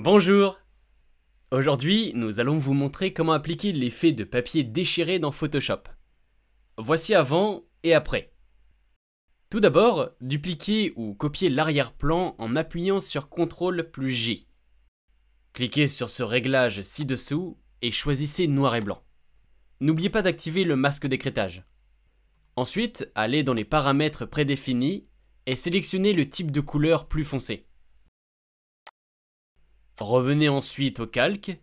Bonjour Aujourd'hui, nous allons vous montrer comment appliquer l'effet de papier déchiré dans Photoshop. Voici avant et après. Tout d'abord, dupliquez ou copiez l'arrière-plan en appuyant sur CTRL plus J. Cliquez sur ce réglage ci-dessous et choisissez noir et blanc. N'oubliez pas d'activer le masque d'écrétage. Ensuite, allez dans les paramètres prédéfinis et sélectionnez le type de couleur plus foncé. Revenez ensuite au calque,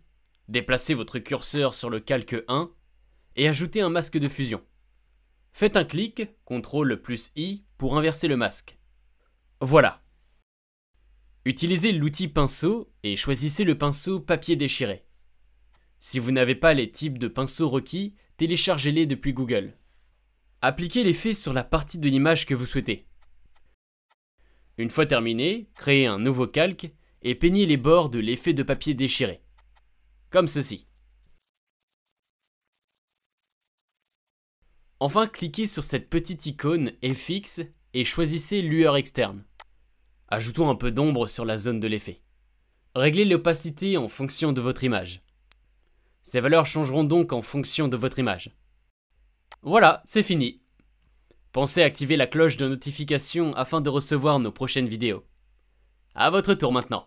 déplacez votre curseur sur le calque 1 et ajoutez un masque de fusion. Faites un clic, CTRL plus I pour inverser le masque. Voilà. Utilisez l'outil pinceau et choisissez le pinceau papier déchiré. Si vous n'avez pas les types de pinceaux requis, téléchargez-les depuis Google. Appliquez l'effet sur la partie de l'image que vous souhaitez. Une fois terminé, créez un nouveau calque et peignez les bords de l'effet de papier déchiré. Comme ceci. Enfin, cliquez sur cette petite icône FX et choisissez lueur externe. Ajoutons un peu d'ombre sur la zone de l'effet. Réglez l'opacité en fonction de votre image. Ces valeurs changeront donc en fonction de votre image. Voilà, c'est fini. Pensez à activer la cloche de notification afin de recevoir nos prochaines vidéos. À votre tour maintenant.